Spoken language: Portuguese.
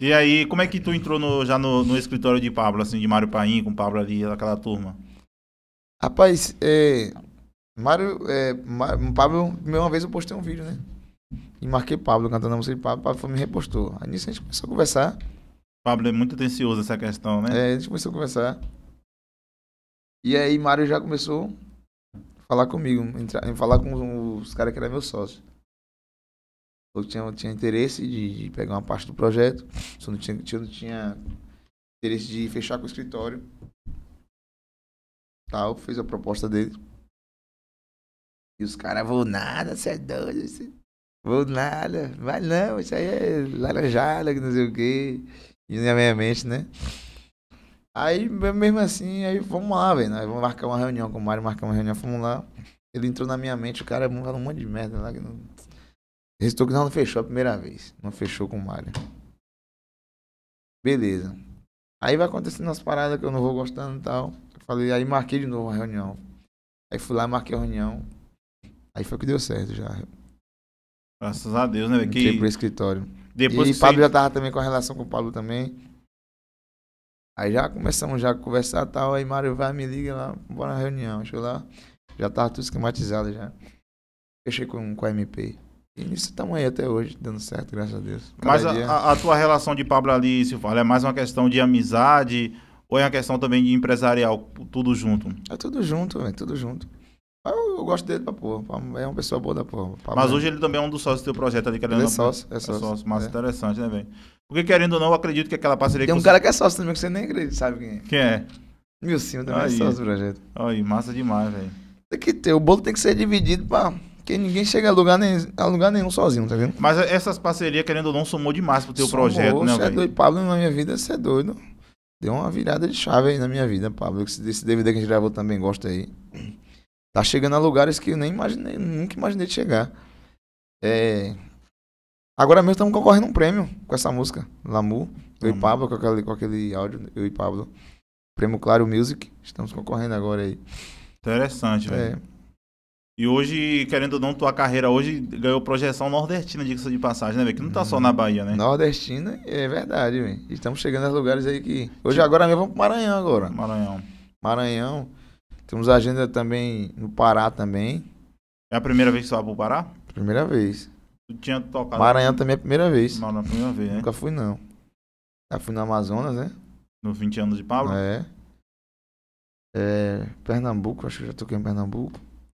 E aí, como é que tu entrou no, já no, no, escritório de Pablo, assim, de Mário Paim, com o Pablo ali, aquela turma? Rapaz, é. Mário. É, Mário, Pablo, uma vez eu postei um vídeo, né? E marquei Pablo cantando a música de Pablo, Pablo foi, me repostou. Aí nisso a gente começou a conversar. Pablo é muito atencioso essa questão, né? É, a gente começou a conversar. E aí Mário já começou a falar comigo, entrar, falar com os caras que eram meus sócios. Eu tinha, tinha interesse de, de, pegar uma parte do projeto, só não tinha, não tinha interesse de fechar com o escritório. Tal, fez a proposta dele. E os caras, vou nada, você é doido, cê... vou nada, vai não, isso aí é laranjada, que não sei o quê. E na minha mente, né? Aí, mesmo assim, aí vamos lá, velho. Nós vamos marcar uma reunião com o Mário, marcar uma reunião, vamos lá. Ele entrou na minha mente, o cara falou é um monte de merda lá que não Resultou que não fechou a primeira vez. Não fechou com malha. Beleza. Aí vai acontecendo umas paradas que eu não vou gostando e tal. Eu falei, aí marquei de novo a reunião. Aí fui lá, marquei a reunião. Aí foi que deu certo já. Graças a Deus, né? Entrei que... pro escritório. Depois e o Pablo já tava também com a relação com o Pablo também. Aí já começamos já a conversar e tal. Aí Mário vai, me liga lá, bora na reunião. Deixa eu lá. Já tava tudo esquematizado já. Fechei com, com a MP. E nisso aí até hoje, dando certo, graças a Deus. Cada Mas a, a, tua relação de Pablo Alice, fala, é mais uma questão de amizade ou é uma questão também de empresarial, tudo junto? É tudo junto, é tudo junto. Eu, eu gosto dele pra porra, é uma pessoa boa da porra. Mas hoje ele também é um dos sócios do teu projeto ali, querendo... Ele é sócio, é sócio. É sócio, mas é. interessante, né, velho? Porque querendo ou não, eu acredito que aquela parceria... Tem um cara que é sócio também, que você nem acredita, sabe quem é. Quem é? Milcinho também é aí. é sócio do projeto. Aí, massa demais, velho. Tem que ter, o bolo tem que ser dividido pra porque ninguém chega a lugar, nem, a lugar nenhum sozinho, tá vendo? Mas essas parcerias, querendo ou não, somou demais pro teu somou, projeto, né? Você é doido, Pablo, na minha vida, você é doido. Deu uma virada de chave aí na minha vida, Pablo. Esse DVD que a gente gravou também gosta aí. Tá chegando a lugares que eu nem imaginei, nunca imaginei de chegar. É... Agora mesmo estamos concorrendo um prêmio com essa música, Lamu, eu hum. e Pablo, com aquele, com aquele áudio, eu e Pablo. Prêmio Claro Music, estamos concorrendo agora aí. Interessante, é. velho. É... E hoje, querendo ou não, tua carreira hoje ganhou projeção nordestina, diga-se de passagem, né, velho? Que não tá só na Bahia, né? Nordestina, é verdade, velho. Estamos chegando a lugares aí que... Hoje, agora mesmo, vamos pro Maranhão agora. Maranhão. Maranhão. Temos agenda também no Pará também. É a primeira vez que você vai pro Pará? Primeira vez. Tu tinha tocado... Maranhão também é a primeira vez. Maranhão é a primeira vez, né? Nunca fui, não. Já fui no Amazonas, né? No 20 anos de Pablo? É. É... Pernambuco, acho que já toquei em Pernambuco.